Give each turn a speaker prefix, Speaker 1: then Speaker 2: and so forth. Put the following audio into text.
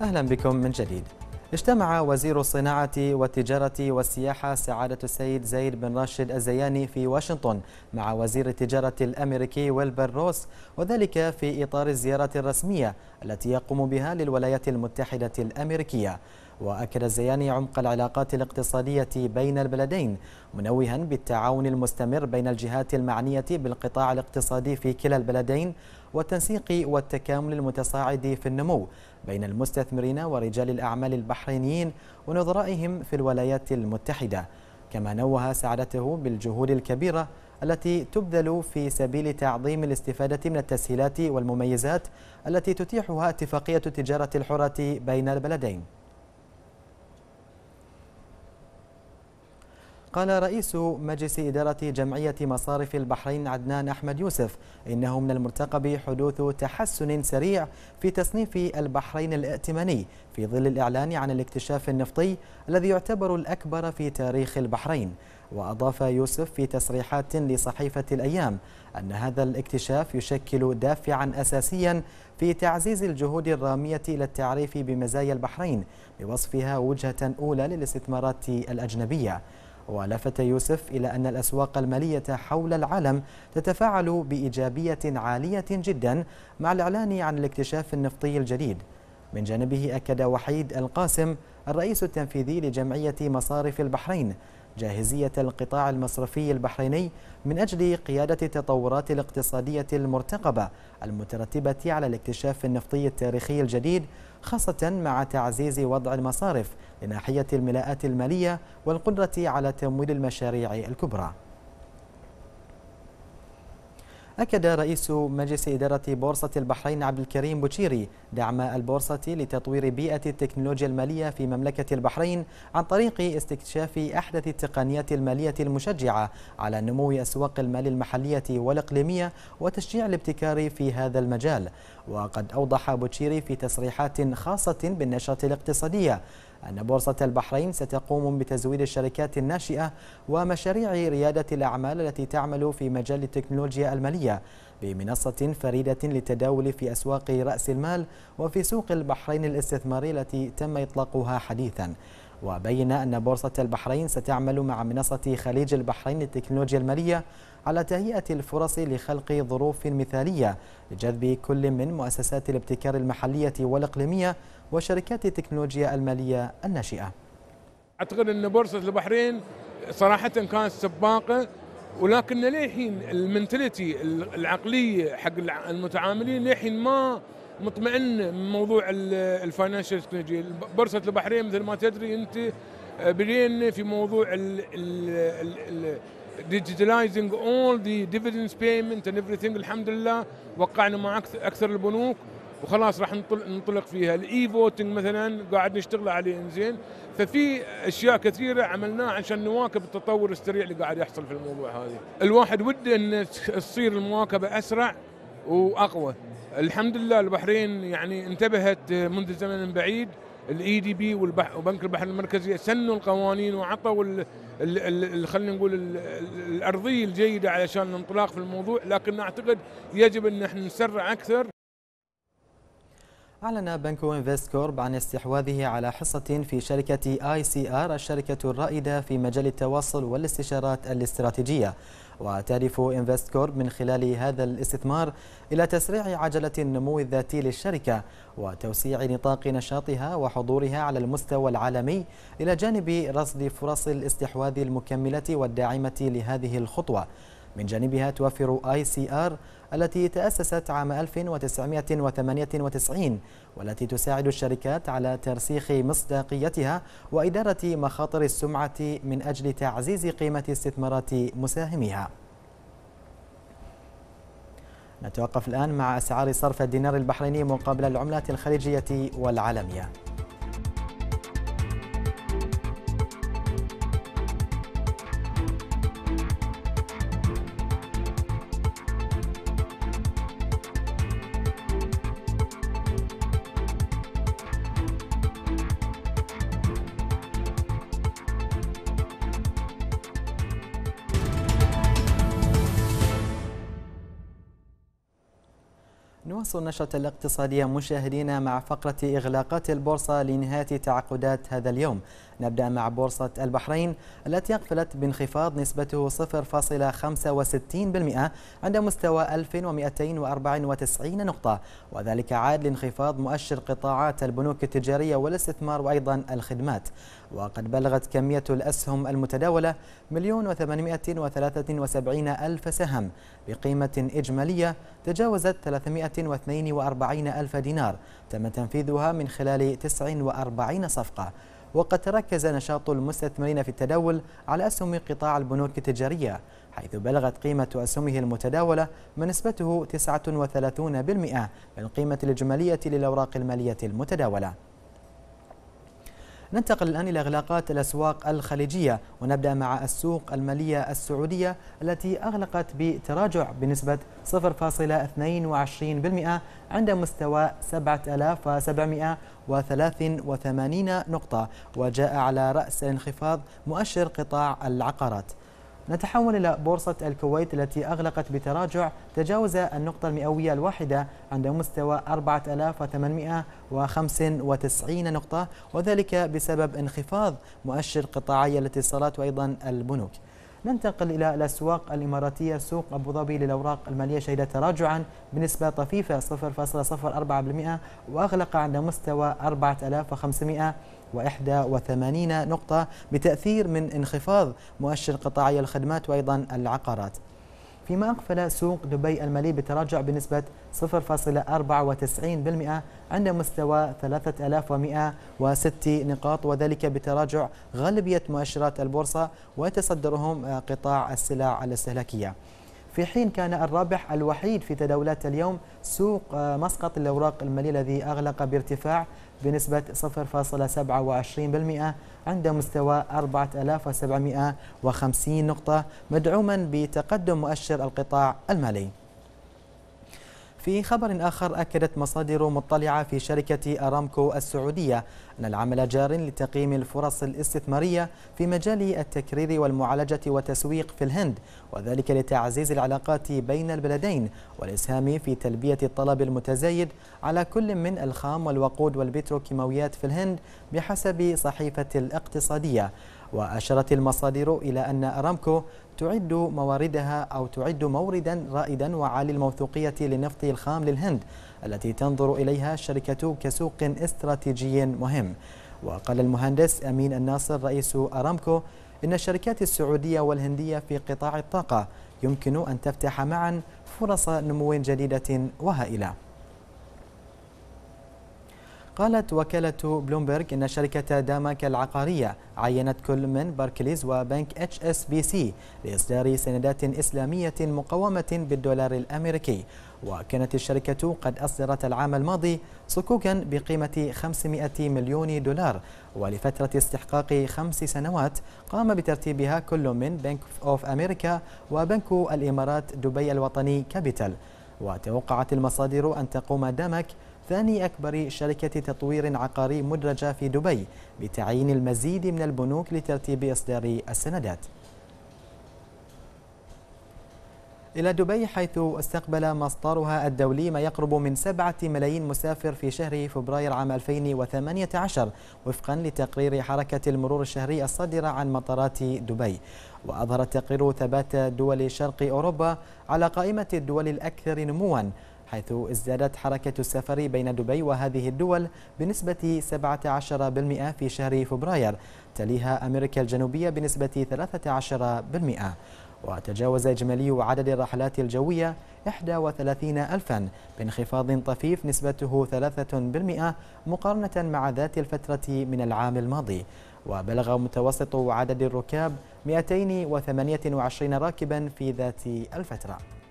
Speaker 1: أهلا بكم من جديد اجتمع وزير الصناعة والتجارة والسياحة سعادة السيد زيد بن راشد الزياني في واشنطن مع وزير التجارة الأمريكي ويلبر روس وذلك في إطار الزيارة الرسمية التي يقوم بها للولايات المتحدة الأمريكية وأكد الزياني عمق العلاقات الاقتصادية بين البلدين منوها بالتعاون المستمر بين الجهات المعنية بالقطاع الاقتصادي في كلا البلدين والتنسيق والتكامل المتصاعد في النمو بين المستثمرين ورجال الأعمال البحرينيين ونظرائهم في الولايات المتحدة كما نوه سعادته بالجهود الكبيرة التي تبذل في سبيل تعظيم الاستفادة من التسهيلات والمميزات التي تتيحها اتفاقية التجارة الحرة بين البلدين قال رئيس مجلس إدارة جمعية مصارف البحرين عدنان أحمد يوسف إنه من المرتقب حدوث تحسن سريع في تصنيف البحرين الائتماني في ظل الإعلان عن الاكتشاف النفطي الذي يعتبر الأكبر في تاريخ البحرين وأضاف يوسف في تصريحات لصحيفة الأيام أن هذا الاكتشاف يشكل دافعا أساسيا في تعزيز الجهود الرامية إلى التعريف بمزايا البحرين بوصفها وجهة أولى للاستثمارات الأجنبية ولفت يوسف إلى أن الأسواق المالية حول العالم تتفاعل بإيجابية عالية جدا مع الإعلان عن الاكتشاف النفطي الجديد من جانبه أكد وحيد القاسم الرئيس التنفيذي لجمعية مصارف البحرين جاهزية القطاع المصرفي البحريني من أجل قيادة التطورات الاقتصادية المرتقبة المترتبة على الاكتشاف النفطي التاريخي الجديد خاصة مع تعزيز وضع المصارف لناحية الملاءات المالية والقدرة على تمويل المشاريع الكبرى أكد رئيس مجلس إدارة بورصة البحرين عبد الكريم بوتشيري دعم البورصة لتطوير بيئة التكنولوجيا المالية في مملكة البحرين عن طريق استكشاف أحدث التقنيات المالية المشجعة على نمو أسواق المال المحلية والإقليمية وتشجيع الابتكار في هذا المجال وقد أوضح بوتشيري في تصريحات خاصة بالنشاط الاقتصادية أن بورصة البحرين ستقوم بتزويد الشركات الناشئة ومشاريع ريادة الأعمال التي تعمل في مجال التكنولوجيا المالية بمنصة فريدة للتداول في أسواق رأس المال وفي سوق البحرين الاستثماري التي تم إطلاقها حديثاً وبين أن بورصة البحرين ستعمل مع منصة خليج البحرين للتكنولوجيا المالية على تهيئة الفرص لخلق ظروف مثالية لجذب كل من مؤسسات الابتكار المحلية والإقليمية وشركات التكنولوجيا المالية الناشئة
Speaker 2: أعتقد أن بورصة البحرين صراحة كانت سباقة ولكن للحين المنتلتي العقليه حق المتعاملين للحين ما مطمئن من موضوع الفاينانشال تكنولوجي بورصه البحرين مثل ما تدري انت آه، بدينا في موضوع digitalizing all the dividends payment and everything الحمد لله وقعنا مع اكثر البنوك وخلاص راح ننطلق فيها الاي فوتنج مثلا قاعد نشتغل عليه انزين ففي اشياء كثيره عملناها عشان نواكب التطور السريع اللي قاعد يحصل في الموضوع هذا الواحد وده ان تصير المواكبه اسرع واقوى الحمد لله البحرين يعني انتبهت منذ زمن بعيد الاي دي بي وبنك البحر المركزي سنوا القوانين وعطوا خلينا نقول الارضيه الجيده علشان الانطلاق في الموضوع لكن اعتقد يجب ان احنا نسرع اكثر
Speaker 1: أعلن بنك انفست كورب عن استحواذه على حصة في شركة آي سي آر الشركة الرائدة في مجال التواصل والاستشارات الاستراتيجية وتهدف انفست كورب من خلال هذا الاستثمار إلى تسريع عجلة النمو الذاتي للشركة وتوسيع نطاق نشاطها وحضورها على المستوى العالمي إلى جانب رصد فرص الاستحواذ المكملة والداعمة لهذه الخطوة من جانبها توفر آي سي آر التي تأسست عام 1998 والتي تساعد الشركات على ترسيخ مصداقيتها وإدارة مخاطر السمعة من أجل تعزيز قيمة استثمارات مساهميها نتوقف الآن مع أسعار صرف الدينار البحريني مقابل العملات الخليجية والعالمية نواصل نشرة الاقتصادية مشاهدينا مع فقرة إغلاقات البورصة لنهاية تعقدات هذا اليوم نبدأ مع بورصة البحرين التي أقفلت بانخفاض نسبته 0.65% عند مستوى 1294 نقطة وذلك عاد لانخفاض مؤشر قطاعات البنوك التجارية والاستثمار وأيضا الخدمات وقد بلغت كمية الأسهم المتداولة مليون وثمانمائة وثلاثة وسبعين ألف سهم بقيمة إجمالية تجاوزت 342 ألف دينار تم تنفيذها من خلال 49 صفقة وقد تركز نشاط المستثمرين في التداول على أسهم قطاع البنوك التجارية حيث بلغت قيمة أسهمه المتداولة ما نسبته 39% من القيمة الإجمالية للأوراق المالية المتداولة ننتقل الآن إلى إغلاقات الأسواق الخليجية ونبدأ مع السوق المالية السعودية التي أغلقت بتراجع بنسبة 0.22% عند مستوى 7783 نقطة وجاء على رأس الانخفاض مؤشر قطاع العقارات نتحول إلى بورصة الكويت التي أغلقت بتراجع تجاوز النقطة المئوية الواحدة عند مستوى 4895 نقطة وذلك بسبب انخفاض مؤشر قطاعي الاتصالات وأيضا البنوك ننتقل إلى الأسواق الإماراتية سوق أبو ظبي للأوراق المالية شهد تراجعا بنسبة طفيفة 0.04% وأغلق عند مستوى 4500 و81 نقطة بتأثير من انخفاض مؤشر قطاعي الخدمات وأيضا العقارات فيما أقفل سوق دبي المالي بتراجع بنسبة 0.94% عند مستوى 3106 نقاط وذلك بتراجع غالبية مؤشرات البورصة ويتصدرهم آه، قطاع السلع الاستهلاكية في حين كان الرابح الوحيد في تداولات اليوم سوق آه، مسقط الأوراق المالية الذي أغلق بارتفاع بنسبة 0.27% عند مستوى 4750 نقطة مدعوما بتقدم مؤشر القطاع المالي في خبر آخر أكدت مصادر مطلعة في شركة أرامكو السعودية أن العمل جار لتقييم الفرص الاستثمارية في مجال التكرير والمعالجة والتسويق في الهند وذلك لتعزيز العلاقات بين البلدين والإسهام في تلبية الطلب المتزايد على كل من الخام والوقود والبتروكيماويات في الهند بحسب صحيفة الاقتصادية وأشرت المصادر إلى أن أرامكو تعد مواردها أو تعد موردا رائدا وعالي الموثوقية للنفط الخام للهند التي تنظر إليها الشركة كسوق استراتيجي مهم وقال المهندس أمين الناصر رئيس أرامكو إن الشركات السعودية والهندية في قطاع الطاقة يمكن أن تفتح معا فرص نمو جديدة وهائلة قالت وكالة بلومبرغ إن شركة داماك العقارية عينت كل من باركليز وبنك اتش اس بي سي لإصدار سندات إسلامية مقومة بالدولار الأمريكي وكانت الشركة قد أصدرت العام الماضي صكوكا بقيمة 500 مليون دولار ولفترة استحقاق خمس سنوات قام بترتيبها كل من بنك أوف أمريكا وبنك الإمارات دبي الوطني كابيتال وتوقعت المصادر أن تقوم دامك ثاني أكبر شركة تطوير عقاري مدرجة في دبي بتعيين المزيد من البنوك لترتيب إصدار السندات إلى دبي حيث استقبل مصدرها الدولي ما يقرب من سبعة ملايين مسافر في شهر فبراير عام 2018 وفقا لتقرير حركة المرور الشهري الصادرة عن مطارات دبي وأظهر التقرير ثبات دول شرق أوروبا على قائمة الدول الأكثر نمواً حيث ازدادت حركة السفر بين دبي وهذه الدول بنسبة 17% في شهر فبراير تليها أمريكا الجنوبية بنسبة 13% وتجاوز إجمالي عدد الرحلات الجوية 31 ألفا بانخفاض طفيف نسبته 3% مقارنة مع ذات الفترة من العام الماضي وبلغ متوسط عدد الركاب 228 راكبا في ذات الفترة